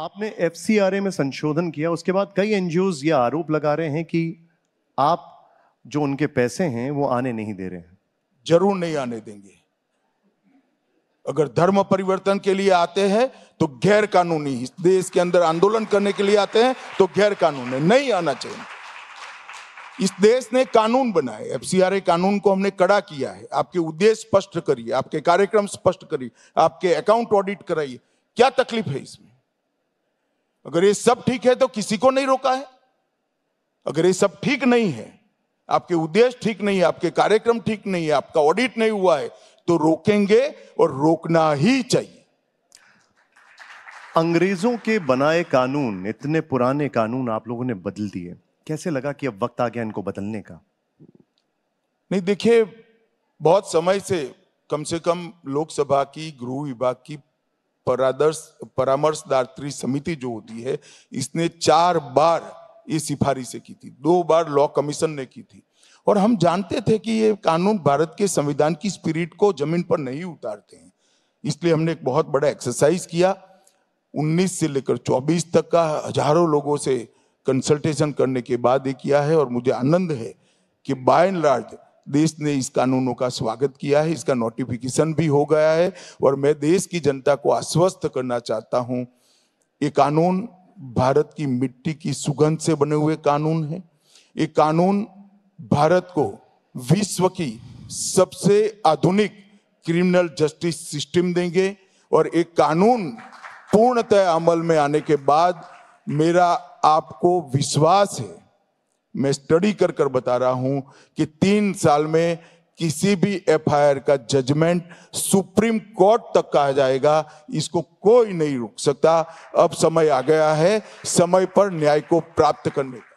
आपने एफ में संशोधन किया उसके बाद कई एन यह आरोप लगा रहे हैं कि आप जो उनके पैसे हैं वो आने नहीं दे रहे हैं जरूर नहीं आने देंगे अगर धर्म परिवर्तन के लिए आते हैं तो गैर कानूनी देश के अंदर आंदोलन करने के लिए आते हैं तो गैर कानूनी नहीं आना चाहिए इस देश ने कानून बनाए एफ कानून को हमने कड़ा किया है आपके उद्देश्य स्पष्ट करिए आपके कार्यक्रम स्पष्ट करिए आपके अकाउंट ऑडिट कराइए क्या तकलीफ है इसमें अगर ये सब ठीक है तो किसी को नहीं रोका है अगर ये सब ठीक नहीं है आपके उद्देश्य ठीक नहीं है आपके कार्यक्रम ठीक नहीं है आपका ऑडिट नहीं हुआ है तो रोकेंगे और रोकना ही चाहिए अंग्रेजों के बनाए कानून इतने पुराने कानून आप लोगों ने बदल दिए कैसे लगा कि अब वक्त आ गया इनको बदलने का नहीं देखिए बहुत समय से कम से कम लोकसभा की गृह विभाग की परादर्श परामर्शदात्री समिति जो होती है इसने चार बार ये सिफारिशें की थी दो बार लॉ कमीशन ने की थी और हम जानते थे कि ये कानून भारत के संविधान की स्पिरिट को जमीन पर नहीं उतारते हैं इसलिए हमने एक बहुत बड़ा एक्सरसाइज किया 19 से लेकर 24 तक का हजारों लोगों से कंसल्टेशन करने के बाद ये किया है और मुझे आनंद है कि बाय एंड लार्ज देश ने इस कानूनों का स्वागत किया है इसका नोटिफिकेशन भी हो गया है और मैं देश की जनता को आश्वस्त करना चाहता हूं ये कानून भारत की मिट्टी की सुगंध से बने हुए कानून है ये कानून भारत को विश्व की सबसे आधुनिक क्रिमिनल जस्टिस सिस्टम देंगे और एक कानून पूर्णतः अमल में आने के बाद मेरा आपको विश्वास है मैं स्टडी कर कर बता रहा हूं कि तीन साल में किसी भी एफआईआर का जजमेंट सुप्रीम कोर्ट तक कहा जाएगा इसको कोई नहीं रोक सकता अब समय आ गया है समय पर न्याय को प्राप्त करने का